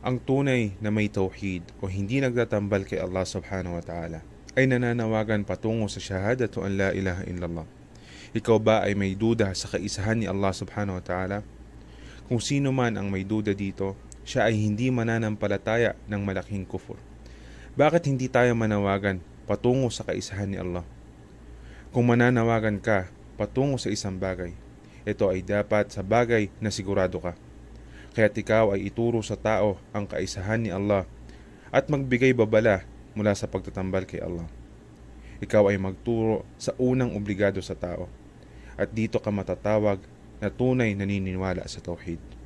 Ang tunay na may tauhid o hindi nagtatambal kay Allah subhanahu wa ta'ala ay nananawagan patungo sa shahadatu an la ilaha illallah. Ikaw ba ay may duda sa kaisahan ni Allah subhanahu wa ta'ala? Kung sino man ang may duda dito, siya ay hindi mananampalataya ng malaking kufur. Bakit hindi tayo manawagan patungo sa kaisahan ni Allah? Kung mananawagan ka patungo sa isang bagay, ito ay dapat sa bagay na sigurado ka. Kaya't ikaw ay ituro sa tao ang kaisahan ni Allah at magbigay babala mula sa pagtatambal kay Allah. Ikaw ay magturo sa unang obligado sa tao at dito ka matatawag na tunay naniniwala sa Tauhid.